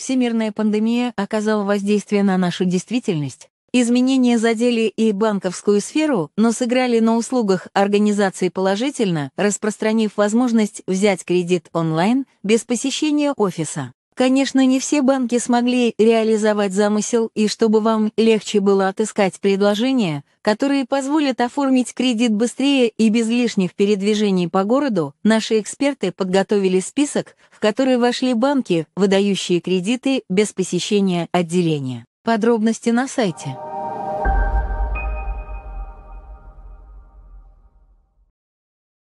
Всемирная пандемия оказала воздействие на нашу действительность. Изменения задели и банковскую сферу, но сыграли на услугах организации положительно, распространив возможность взять кредит онлайн без посещения офиса. Конечно, не все банки смогли реализовать замысел, и чтобы вам легче было отыскать предложения, которые позволят оформить кредит быстрее и без лишних передвижений по городу, наши эксперты подготовили список, в который вошли банки, выдающие кредиты без посещения отделения. Подробности на сайте.